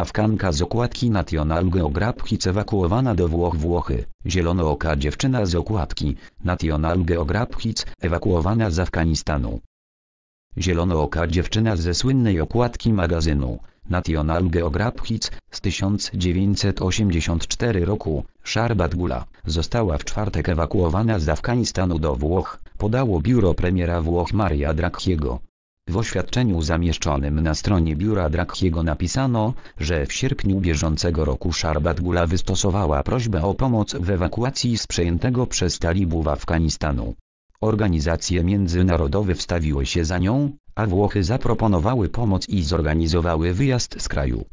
Afganka z okładki National Geographic ewakuowana do Włoch Włochy, zielonooka dziewczyna z okładki National Geographic ewakuowana z Afganistanu. Zielonooka dziewczyna ze słynnej okładki magazynu National Geographic z 1984 roku, Sharbat Gula, została w czwartek ewakuowana z Afganistanu do Włoch, podało biuro premiera Włoch Maria Draghiego. W oświadczeniu zamieszczonym na stronie biura Drakiego napisano, że w sierpniu bieżącego roku Szarbat Gula wystosowała prośbę o pomoc w ewakuacji z przejętego przez talibów Afganistanu. Organizacje międzynarodowe wstawiły się za nią, a Włochy zaproponowały pomoc i zorganizowały wyjazd z kraju.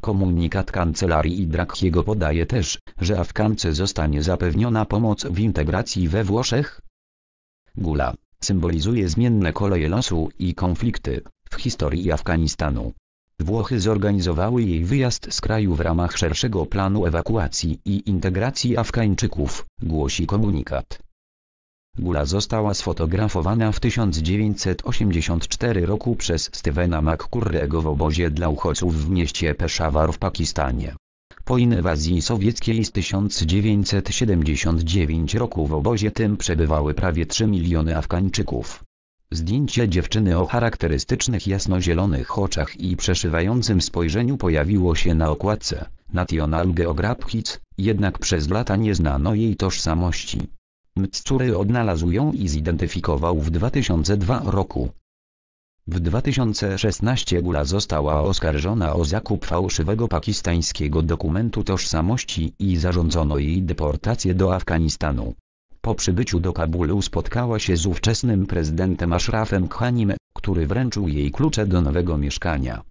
Komunikat kancelarii Drakiego podaje też, że Afgance zostanie zapewniona pomoc w integracji we Włoszech. Gula symbolizuje zmienne koleje losu i konflikty w historii Afganistanu. Włochy zorganizowały jej wyjazd z kraju w ramach szerszego planu ewakuacji i integracji Afgańczyków, głosi komunikat. Gula została sfotografowana w 1984 roku przez Stevena McCurry'ego w obozie dla uchodźców w mieście Peshawar w Pakistanie. Po inwazji sowieckiej z 1979 roku w obozie tym przebywały prawie 3 miliony Afgańczyków. Zdjęcie dziewczyny o charakterystycznych jasnozielonych oczach i przeszywającym spojrzeniu pojawiło się na okładce National Geographic, jednak przez lata nie znano jej tożsamości. Mtsczury odnalazł ją i zidentyfikował w 2002 roku. W 2016 Gula została oskarżona o zakup fałszywego pakistańskiego dokumentu tożsamości i zarządzono jej deportację do Afganistanu. Po przybyciu do Kabulu spotkała się z ówczesnym prezydentem Ashrafem Khanim, który wręczył jej klucze do nowego mieszkania.